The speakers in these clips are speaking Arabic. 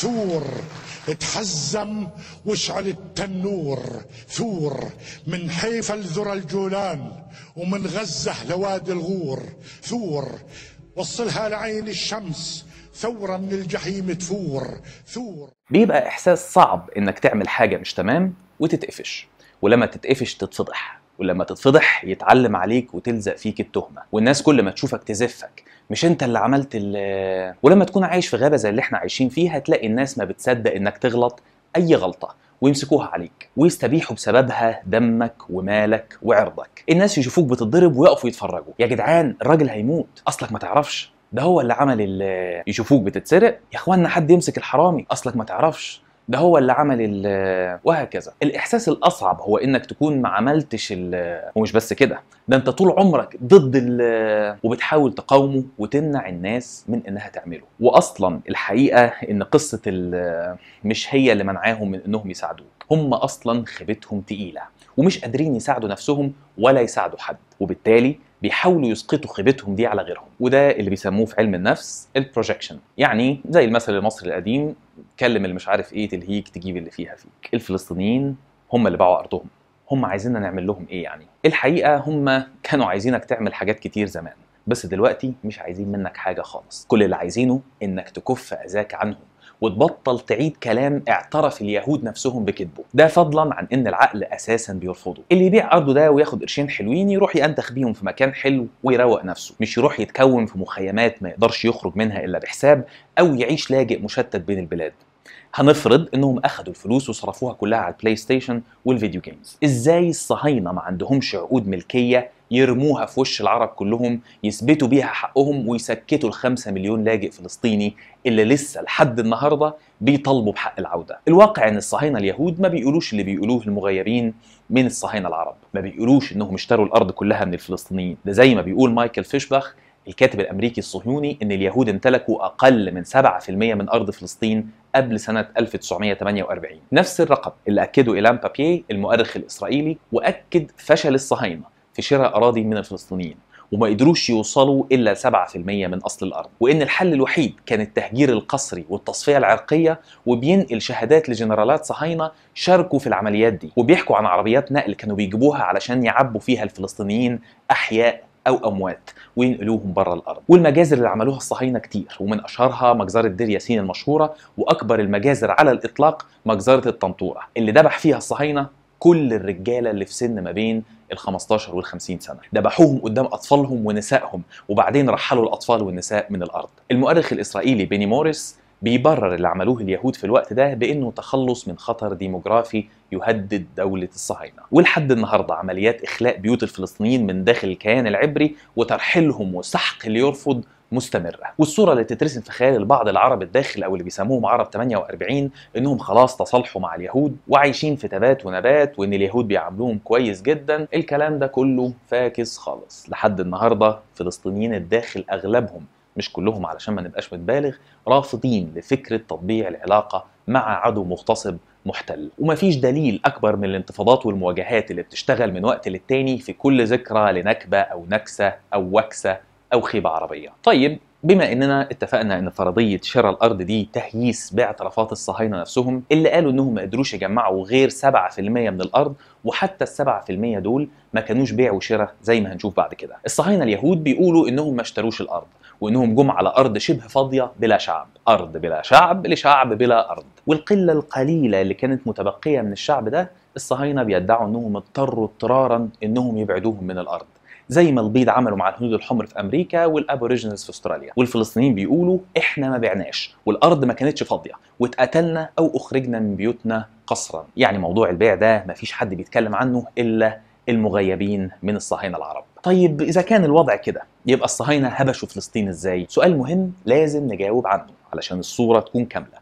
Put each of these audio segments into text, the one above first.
ثور اتحزم واشعل التنور ثور من حيفا لذرى الجولان ومن غزة لوادي الغور ثور وصلها لعين الشمس ثورة من الجحيم تفور ثور بيبقى إحساس صعب إنك تعمل حاجة مش تمام وتتقفش ولما تتقفش تتفضح ولما تتفضح يتعلم عليك وتلزق فيك التهمه والناس كل ما تشوفك تزفك مش انت اللي عملت ال ولما تكون عايش في غابه زي اللي احنا عايشين فيها تلاقي الناس ما بتصدق انك تغلط اي غلطه ويمسكوها عليك ويستبيحوا بسببها دمك ومالك وعرضك الناس يشوفوك بتتضرب ويقفوا يتفرجوا يا جدعان الراجل هيموت اصلك ما تعرفش ده هو اللي عمل يشوفوك بتتسرق يا اخوانا حد يمسك الحرامي اصلك ما تعرفش ده هو اللي عمل وهكذا الاحساس الاصعب هو انك تكون ما عملتش ومش بس كده ده انت طول عمرك ضد وبتحاول تقاومه وتمنع الناس من انها تعمله واصلا الحقيقه ان قصه مش هي اللي منعاهم من انهم يساعدوك هم اصلا خيبتهم تقيله ومش قادرين يساعدوا نفسهم ولا يساعدوا حد وبالتالي بيحاولوا يسقطوا خيبتهم دي على غيرهم وده اللي بيسموه في علم النفس البروجكشن يعني زي المثل المصري القديم تكلم اللي مش عارف ايه تلهيك تجيب اللي فيها فيك الفلسطينيين هم اللي باعوا ارضهم هم عايزيننا نعمل لهم ايه يعني الحقيقه هم كانوا عايزينك تعمل حاجات كتير زمان بس دلوقتي مش عايزين منك حاجه خالص كل اللي عايزينه انك تكف اذاك عنهم وتبطل تعيد كلام اعترف اليهود نفسهم بكذبه ده فضلا عن ان العقل اساسا بيرفضه اللي يبيع ارضه ده وياخد قرشين حلوين يروح ينتخ بيهم في مكان حلو ويروق نفسه مش يروح يتكون في مخيمات ما يقدرش يخرج منها الا بحساب او يعيش لاجئ مشتت بين البلاد هنفرض انهم اخدوا الفلوس وصرفوها كلها على البلاي ستيشن والفيديو جيمز ازاي الصهاينه ما عندهمش عقود ملكيه يرموها في وش العرب كلهم يثبتوا بيها حقهم ويسكتوا الخمسة مليون لاجئ فلسطيني اللي لسه لحد النهاردة بيطالبوا بحق العودة الواقع ان الصهاينة اليهود ما بيقولوش اللي بيقولوه المغيبين من الصهاينة العرب ما بيقولوش انهم اشتروا الارض كلها من الفلسطينيين ده زي ما بيقول مايكل فيشبخ الكاتب الامريكي الصهيوني ان اليهود امتلكوا اقل من 7% من ارض فلسطين قبل سنه 1948 نفس الرقم اللي اكده ايلان بابيه المؤرخ الاسرائيلي واكد فشل الصهاينه في شراء اراضي من الفلسطينيين وما قدروش يوصلوا الا 7% من اصل الارض وان الحل الوحيد كان التهجير القسري والتصفيه العرقيه وبينقل شهادات لجنرالات صهاينه شاركوا في العمليات دي وبيحكوا عن عربيات نقل كانوا بيجيبوها علشان يعبوا فيها الفلسطينيين احياء او اموات وينقلوهم بره الارض والمجازر اللي عملوها الصهاينه كتير ومن اشهرها مجزره دير ياسين المشهوره واكبر المجازر على الاطلاق مجزره الطنطوره اللي ذبح فيها الصهاينه كل الرجاله اللي في سن ما بين ال 15 وال 50 سنه ذبحوهم قدام اطفالهم ونسائهم وبعدين رحلوا الاطفال والنساء من الارض المؤرخ الاسرائيلي بيني موريس بيبرر اللي عملوه اليهود في الوقت ده بانه تخلص من خطر ديموغرافي يهدد دولة الصهاينة ولحد النهاردة عمليات إخلاء بيوت الفلسطينيين من داخل الكيان العبري وترحيلهم وسحق اللي يرفض مستمرة والصورة اللي تترسم في خيال البعض العرب الداخل أو اللي بيسموهم عرب 48 إنهم خلاص تصالحوا مع اليهود وعايشين في تبات ونبات وإن اليهود بيعاملوهم كويس جدا الكلام ده كله فاكس خالص لحد النهاردة فلسطينيين الداخل أغلبهم مش كلهم علشان ما نبقاش متبالغ رافضين لفكره تطبيع العلاقه مع عدو مغتصب محتل ومفيش دليل أكبر من الانتفاضات والمواجهات اللي بتشتغل من وقت للتاني في كل ذكرى لنكبة أو نكسة أو وكسة أو خيبة عربية طيب بما اننا اتفقنا ان فرضيه شراء الارض دي تهييس بيع طرفات الصهاينه نفسهم اللي قالوا انهم ما قدروش يجمعوا غير 7% من الارض وحتى ال 7% دول ما كانوش بيع وشراء زي ما هنشوف بعد كده. الصهاينه اليهود بيقولوا انهم ما اشتروش الارض وانهم جم على ارض شبه فاضيه بلا شعب، ارض بلا شعب لشعب بلا ارض، والقله القليله اللي كانت متبقيه من الشعب ده الصهاينه بيدعوا انهم اضطروا اضطرارا انهم يبعدوهم من الارض. زي ما البيض عملوا مع الهنود الحمر في امريكا والابوريجينز في استراليا والفلسطينيين بيقولوا احنا ما بعناش والارض ما كانتش فاضيه واتقتلنا او اخرجنا من بيوتنا قسرا يعني موضوع البيع ده ما فيش حد بيتكلم عنه الا المغيبين من الصهاينه العرب طيب اذا كان الوضع كده يبقى الصهاينه هبشوا فلسطين ازاي سؤال مهم لازم نجاوب عنه علشان الصوره تكون كامله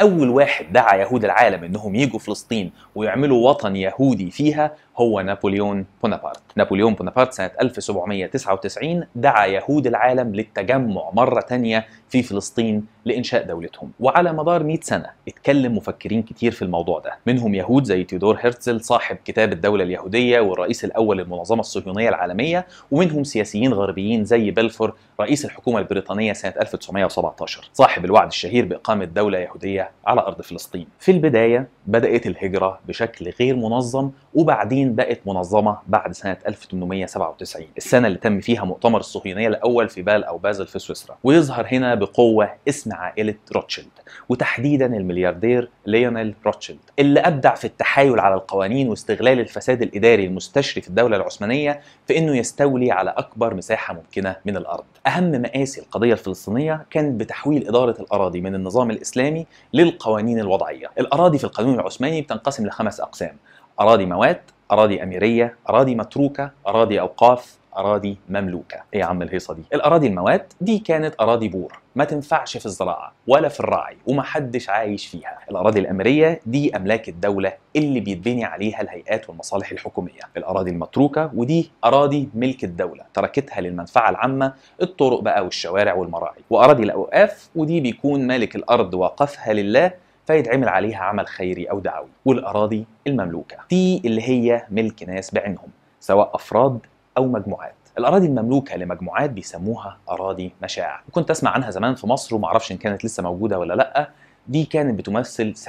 أول واحد دعا يهود العالم إنهم يجوا فلسطين ويعملوا وطن يهودي فيها هو نابليون بونابرت نابليون بونابرت سنة 1799 دعا يهود العالم للتجمع مرة تانية في فلسطين لإنشاء دولتهم وعلى مدار 100 سنة اتكلم مفكرين كتير في الموضوع ده منهم يهود زي تيودور هرتزل صاحب كتاب الدولة اليهودية والرئيس الأول للمنظمة الصهيونية العالمية ومنهم سياسيين غربيين زي بلفور رئيس الحكومة البريطانية سنة 1917 صاحب الوعد الشهير بإقامة دولة يهودية على أرض فلسطين في البداية بدأت الهجرة بشكل غير منظم وبعدين الصين بقت منظمه بعد سنه 1897 السنه اللي تم فيها مؤتمر الصهيونيه الاول في بال او بازل في سويسرا ويظهر هنا بقوه اسم عائله روتشيلد وتحديدا الملياردير ليونيل روتشيلد اللي ابدع في التحايل على القوانين واستغلال الفساد الاداري المستشري في الدوله العثمانيه في انه يستولي على اكبر مساحه ممكنه من الارض اهم مآسي القضيه الفلسطينيه كانت بتحويل اداره الاراضي من النظام الاسلامي للقوانين الوضعيه الاراضي في القانون العثماني بتنقسم لخمس اقسام اراضي موات أراضي أميرية أراضي متروكة أراضي أوقاف أراضي مملوكة إيه يا عم الهيصة دي الأراضي الموات دي كانت أراضي بور ما تنفعش في الزراعة ولا في الرعي ومحدش عايش فيها الأراضي الأميرية دي أملاك الدولة اللي بيتبني عليها الهيئات والمصالح الحكومية الأراضي المتروكة ودي أراضي ملك الدولة تركتها للمنفعة العامة الطرق بقى والشوارع والمراعي وأراضي الأوقاف ودي بيكون مالك الأرض وقفها لله فيتعمل عليها عمل خيري أو دعوي والأراضي المملوكة دي اللي هي ملك ناس بعينهم سواء أفراد أو مجموعات الأراضي المملوكة لمجموعات بيسموها أراضي مشاع وكنت أسمع عنها زمان في مصر ومعرفش إن كانت لسه موجودة ولا لأ دي كانت بتمثل 70%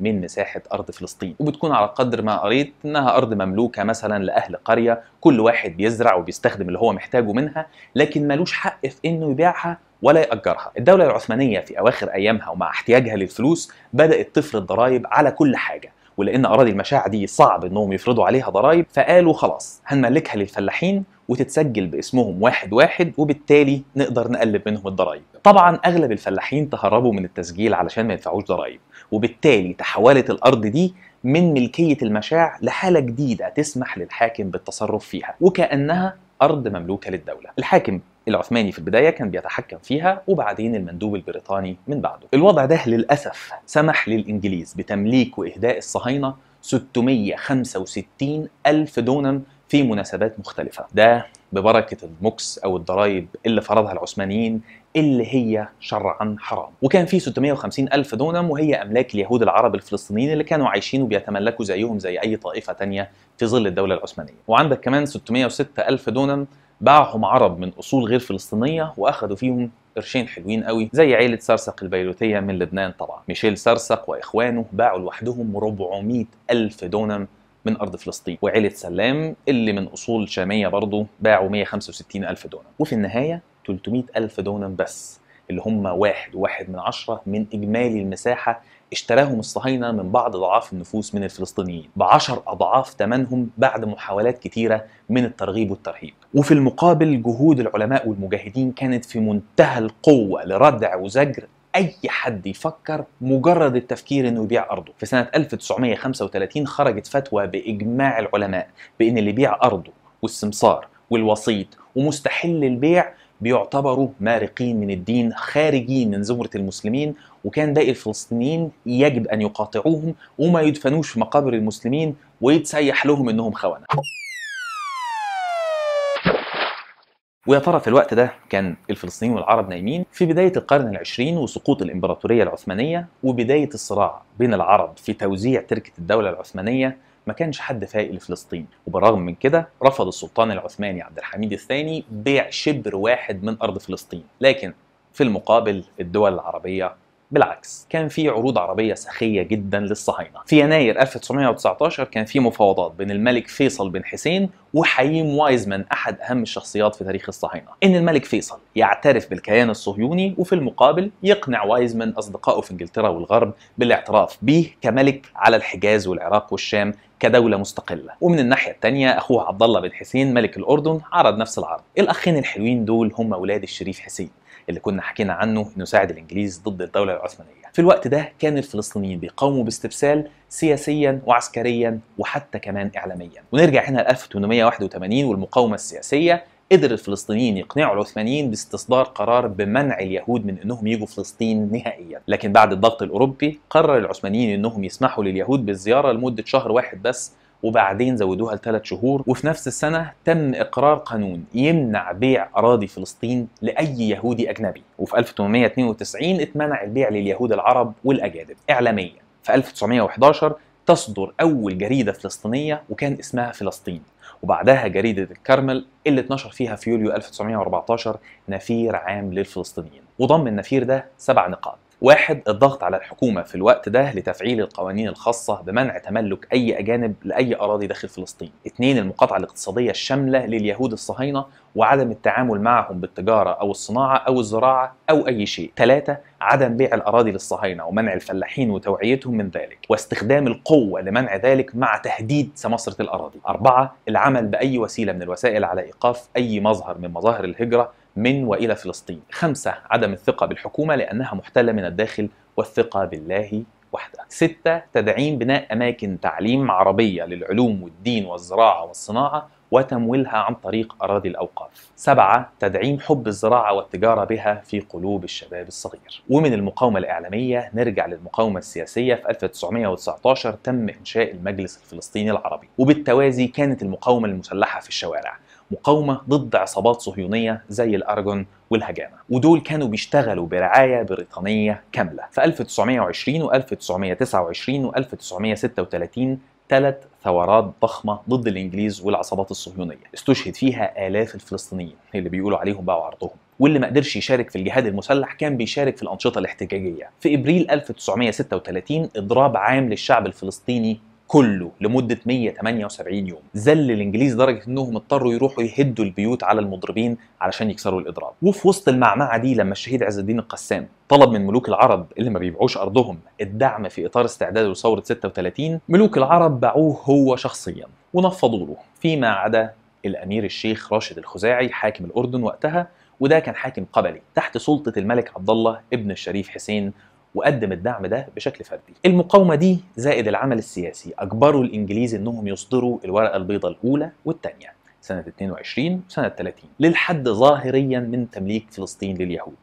من مساحة أرض فلسطين وبتكون على قدر ما قريت إنها أرض مملوكة مثلا لأهل قرية كل واحد بيزرع وبيستخدم اللي هو محتاجه منها لكن ملوش حق في إنه يبيعها ولا يأجرها الدولة العثمانية في أواخر أيامها ومع احتياجها للفلوس بدأت تفرض ضرائب على كل حاجة ولان اراضي المشاع دي صعب انهم يفرضوا عليها ضرائب فقالوا خلاص هنملكها للفلاحين وتتسجل باسمهم واحد واحد وبالتالي نقدر نقلب منهم الضرائب طبعا اغلب الفلاحين تهربوا من التسجيل علشان ما يدفعوش ضرائب وبالتالي تحولت الارض دي من ملكيه المشاع لحاله جديده تسمح للحاكم بالتصرف فيها وكانها ارض مملوكه للدوله الحاكم العثماني في البداية كان بيتحكم فيها وبعدين المندوب البريطاني من بعده الوضع ده للأسف سمح للإنجليز بتمليك وإهداء الصهاينة 665 ألف دونم في مناسبات مختلفة ده ببركة المكس أو الضرائب اللي فرضها العثمانيين اللي هي شرعا حرام وكان في 650 ألف دونم وهي أملاك اليهود العرب الفلسطينيين اللي كانوا عايشين وبيتملكوا زيهم زي أي طائفة تانية في ظل الدولة العثمانية وعندك كمان 606 ألف دونم باعهم عرب من اصول غير فلسطينيه واخذوا فيهم قرشين حلوين قوي زي عيلة سرسق البيروتية من لبنان طبعا ميشيل سرسق وإخوانه باعوا لوحدهم 400 ألف دونم من أرض فلسطين وعيلة سلام اللي من أصول شامية برضه باعوا 165 ألف دونم وفي النهاية 300 ألف دونم بس اللي هم واحد واحد من عشرة من إجمالي المساحة اشتراهم الصهاينة من بعض ضعاف النفوس من الفلسطينيين بعشر أضعاف ثمنهم بعد محاولات كتيرة من الترغيب والترهيب وفي المقابل جهود العلماء والمجاهدين كانت في منتهى القوة لردع وزجر اي حد يفكر مجرد التفكير انه يبيع ارضه في سنه 1935 خرجت فتوى باجماع العلماء بان اللي يبيع ارضه والسمسار والوسيط ومستحل البيع بيعتبروا مارقين من الدين خارجين من زمرة المسلمين وكان باقي الفلسطينيين يجب أن يقاطعوهم وما يدفنوش في مقابر المسلمين ويتسيح لهم إنهم خونة ويا ترى في الوقت ده كان الفلسطينيين والعرب نايمين في بداية القرن العشرين وسقوط الإمبراطورية العثمانية وبداية الصراع بين العرب في توزيع تركة الدولة العثمانية ما كانش حد فايق لفلسطين وبالرغم من كده رفض السلطان العثماني عبد الحميد الثاني بيع شبر واحد من أرض فلسطين لكن في المقابل الدول العربية بالعكس كان في عروض عربيه سخيه جدا للصهاينه في يناير 1919 كان في مفاوضات بين الملك فيصل بن حسين وحييم وايزمان احد اهم الشخصيات في تاريخ الصهاينه ان الملك فيصل يعترف بالكيان الصهيوني وفي المقابل يقنع وايزمان اصدقائه في انجلترا والغرب بالاعتراف به كملك على الحجاز والعراق والشام كدوله مستقله ومن الناحيه الثانيه اخوه عبد الله بن حسين ملك الاردن عرض نفس العرض الاخين الحلوين دول هم اولاد الشريف حسين اللي كنا حكينا عنه انه ساعد الانجليز ضد الدوله العثمانيه في الوقت ده كان الفلسطينيين بيقاوموا باستبسال سياسيا وعسكريا وحتى كمان اعلاميا ونرجع هنا ل 1881 والمقاومه السياسيه قدر الفلسطينيين يقنعوا العثمانيين باستصدار قرار بمنع اليهود من انهم يجوا فلسطين نهائيا، لكن بعد الضغط الاوروبي قرر العثمانيين انهم يسمحوا لليهود بالزياره لمده شهر واحد بس وبعدين زودوها لثلاث شهور وفي نفس السنة تم إقرار قانون يمنع بيع أراضي فلسطين لأي يهودي أجنبي وفي 1892 اتمنع البيع لليهود العرب والأجانب إعلاميا في 1911 تصدر أول جريدة فلسطينية وكان اسمها فلسطين وبعدها جريدة الكرمل اللي اتنشر فيها في يوليو 1914 نفير عام للفلسطينيين وضم النفير ده سبع نقاط واحد الضغط على الحكومة في الوقت ده لتفعيل القوانين الخاصة بمنع تملك أي أجانب لأي أراضي داخل فلسطين اثنين المقاطعة الاقتصادية الشاملة لليهود الصهاينة وعدم التعامل معهم بالتجارة أو الصناعة أو الزراعة أو أي شيء ثلاثة عدم بيع الأراضي للصهاينة ومنع الفلاحين وتوعيتهم من ذلك واستخدام القوة لمنع ذلك مع تهديد سمسرة الأراضي أربعة العمل بأي وسيلة من الوسائل على إيقاف أي مظهر من مظاهر الهجرة من والى فلسطين. خمسه عدم الثقه بالحكومه لانها محتله من الداخل والثقه بالله وحده. سته تدعيم بناء اماكن تعليم عربيه للعلوم والدين والزراعه والصناعه وتمويلها عن طريق أراضي الأوقاف سبعة تدعيم حب الزراعة والتجارة بها في قلوب الشباب الصغير ومن المقاومة الإعلامية نرجع للمقاومة السياسية في 1919 تم إنشاء المجلس الفلسطيني العربي وبالتوازي كانت المقاومة المسلحة في الشوارع مقاومة ضد عصابات صهيونية زي الأرجون والهجامة ودول كانوا بيشتغلوا برعاية بريطانية كاملة في 1920 و 1929 و 1936 ثلاث ثورات ضخمة ضد الإنجليز والعصابات الصهيونية استشهد فيها آلاف الفلسطينيين اللي بيقولوا عليهم بقى وعرضهم واللي ما قدرش يشارك في الجهاد المسلح كان بيشارك في الأنشطة الاحتجاجية في إبريل 1936 إضراب عام للشعب الفلسطيني كله لمده 178 يوم ذل الانجليز لدرجه انهم اضطروا يروحوا يهدوا البيوت على المضربين علشان يكسروا الاضراب وفي وسط المعمعه دي لما الشهيد عز الدين القسام طلب من ملوك العرب اللي ما بيبيعوش ارضهم الدعم في اطار استعداده لثوره 36 ملوك العرب باعوه هو شخصيا ونفضوا له فيما عدا الامير الشيخ راشد الخزاعي حاكم الاردن وقتها وده كان حاكم قبلي تحت سلطه الملك عبد الله ابن الشريف حسين وقدم الدعم ده بشكل فردي. المقاومه دي زائد العمل السياسي اجبروا الانجليز انهم يصدروا الورقه البيضاء الاولى والثانيه سنه 22 وسنه 30 للحد ظاهريا من تمليك فلسطين لليهود.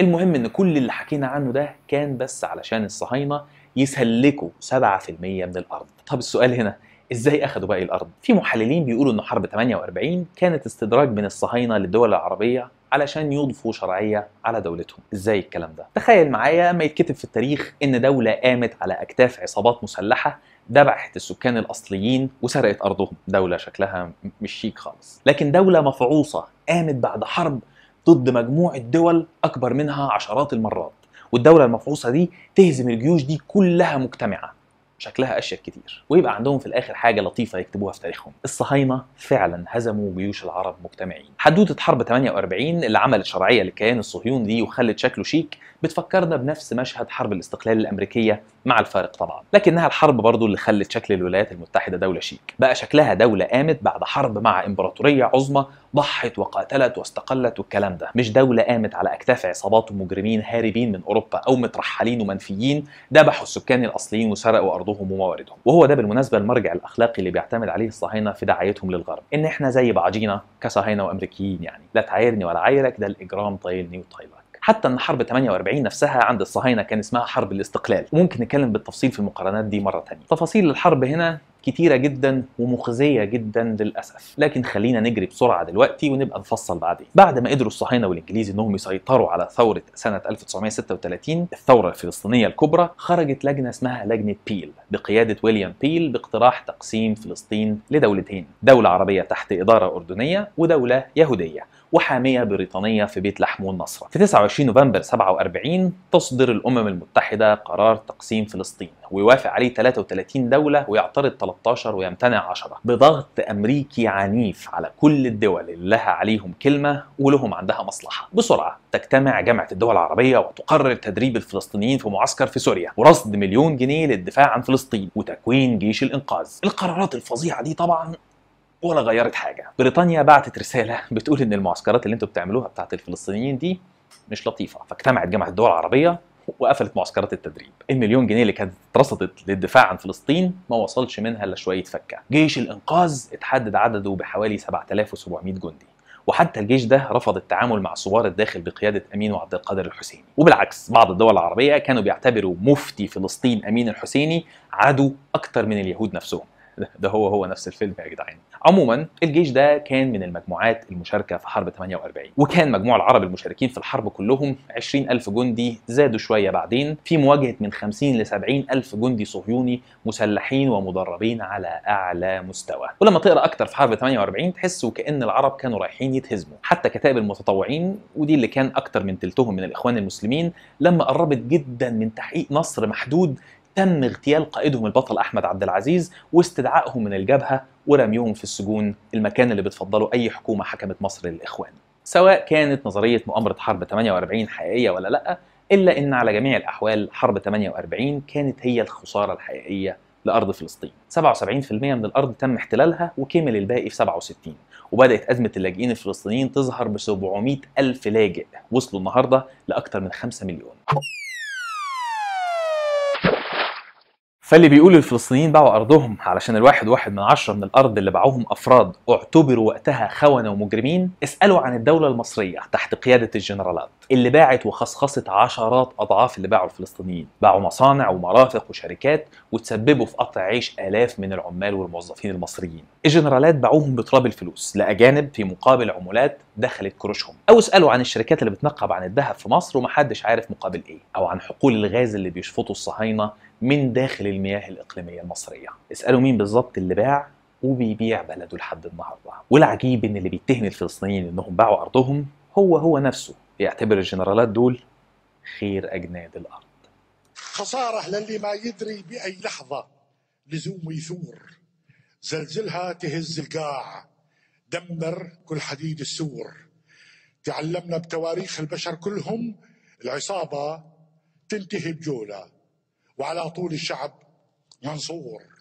المهم ان كل اللي حكينا عنه ده كان بس علشان الصهاينه يسلكوا 7% من الارض. طب السؤال هنا ازاي اخدوا باقي الارض؟ في محللين بيقولوا ان حرب 48 كانت استدراج من الصهاينه للدول العربيه علشان يضفوا شرعيه على دولتهم ازاي الكلام ده تخيل معايا ما يتكتب في التاريخ ان دوله قامت على اكتاف عصابات مسلحه دبحت السكان الاصليين وسرقت ارضهم دوله شكلها مش شيك خالص لكن دوله مفعوصه قامت بعد حرب ضد مجموعه دول اكبر منها عشرات المرات والدوله المفعوصه دي تهزم الجيوش دي كلها مجتمعه شكلها اشيك كتير ويبقى عندهم في الاخر حاجه لطيفه يكتبوها في تاريخهم الصهاينه فعلا هزموا جيوش العرب مجتمعين حدوته حرب 48 اللي عملت شرعيه للكيان الصهيوني دي وخلت شكله شيك بتفكرنا بنفس مشهد حرب الاستقلال الامريكيه مع الفارق طبعا لكنها الحرب برضو اللي خلت شكل الولايات المتحدة دولة شيك بقى شكلها دولة قامت بعد حرب مع إمبراطورية عظمى ضحت وقاتلت واستقلت والكلام ده مش دولة قامت على أكتاف عصابات ومجرمين هاربين من أوروبا أو مترحلين ومنفيين ذبحوا السكان الأصليين وسرقوا أرضهم ومواردهم وهو ده بالمناسبة المرجع الأخلاقي اللي بيعتمد عليه الصهاينة في دعايتهم للغرب إن إحنا زي بعضينا كصهاينة وأمريكيين يعني لا تعايرني ولا عايرك ده الإجرام طايلني وطايلك حتى ان حرب 48 نفسها عند الصهاينه كان اسمها حرب الاستقلال وممكن نتكلم بالتفصيل في المقارنات دي مره ثانيه تفاصيل الحرب هنا كتيرة جدا ومخزية جدا للأسف لكن خلينا نجري بسرعة دلوقتي ونبقى نفصل بعدين بعد ما قدروا الصهاينة والإنجليز إنهم يسيطروا على ثورة سنة 1936 الثورة الفلسطينية الكبرى خرجت لجنة اسمها لجنة بيل بقيادة ويليام بيل باقتراح تقسيم فلسطين لدولتين دولة عربية تحت إدارة أردنية ودولة يهودية وحامية بريطانية في بيت لحم والنصرة في 29 نوفمبر 47 تصدر الأمم المتحدة قرار تقسيم فلسطين ويوافق عليه 33 دولة ويعترض 13 ويمتنع 10 بضغط أمريكي عنيف على كل الدول اللي لها عليهم كلمة ولهم عندها مصلحة بسرعة تجتمع جامعة الدول العربية وتقرر تدريب الفلسطينيين في معسكر في سوريا ورصد مليون جنيه للدفاع عن فلسطين وتكوين جيش الإنقاذ القرارات الفظيعة دي طبعا ولا غيرت حاجه بريطانيا بعتت رساله بتقول ان المعسكرات اللي انتوا بتعملوها بتاعت الفلسطينيين دي مش لطيفه فاجتمعت جامعه الدول العربيه وقفلت معسكرات التدريب المليون جنيه اللي كانت اترصدت للدفاع عن فلسطين ما وصلش منها الا شويه فكه جيش الانقاذ اتحدد عدده بحوالي 7700 جندي وحتى الجيش ده رفض التعامل مع ثوار الداخل بقياده امين وعبد القادر الحسيني وبالعكس بعض الدول العربيه كانوا بيعتبروا مفتي فلسطين امين الحسيني عدو اكتر من اليهود نفسهم ده هو هو نفس الفيلم يا جدعان عموما الجيش ده كان من المجموعات المشاركه في حرب 48 وكان مجموع العرب المشاركين في الحرب كلهم 20000 جندي زادوا شويه بعدين في مواجهه من 50 ل 70 الف جندي صهيوني مسلحين ومدربين على اعلى مستوى ولما تقرا اكتر في حرب 48 تحس وكان العرب كانوا رايحين يتهزموا حتى كتائب المتطوعين ودي اللي كان اكتر من تلتهم من الاخوان المسلمين لما قربت جدا من تحقيق نصر محدود تم اغتيال قائدهم البطل أحمد عبد العزيز واستدعائهم من الجبهة ورميهم في السجون المكان اللي بتفضله أي حكومة حكمت مصر للإخوان سواء كانت نظرية مؤامرة حرب 48 حقيقية ولا لأ إلا إن على جميع الأحوال حرب 48 كانت هي الخسارة الحقيقية لأرض فلسطين 77% من الأرض تم احتلالها وكمل الباقي في 67 وبدأت أزمة اللاجئين الفلسطينيين تظهر ب 700 ألف لاجئ وصلوا النهاردة لأكثر من 5 مليون فاللي بيقول الفلسطينيين باعوا أرضهم علشان الواحد واحد من عشرة من الأرض اللي باعوهم أفراد اعتبروا وقتها خونة ومجرمين اسألوا عن الدولة المصرية تحت قيادة الجنرالات اللي باعت وخصخصت عشرات أضعاف اللي باعوا الفلسطينيين باعوا مصانع ومرافق وشركات وتسببوا في قطع عيش آلاف من العمال والموظفين المصريين الجنرالات باعوهم بتراب الفلوس لأجانب في مقابل عمولات دخلت كروشهم أو اسألوا عن الشركات اللي بتنقب عن الذهب في مصر ومحدش عارف مقابل إيه أو عن حقول الغاز اللي بيشفطوا الصهاينة من داخل المياه الاقليميه المصريه اسالوا مين بالظبط اللي باع وبيبيع بلده لحد النهارده والعجيب ان اللي بيتهم الفلسطينيين انهم باعوا ارضهم هو هو نفسه بيعتبر الجنرالات دول خير اجناد الارض خساره للي ما يدري باي لحظه لزوم يثور زلزلها تهز القاع دمر كل حديد السور تعلمنا بتواريخ البشر كلهم العصابه تنتهي بجوله وعلى طول الشعب ينصور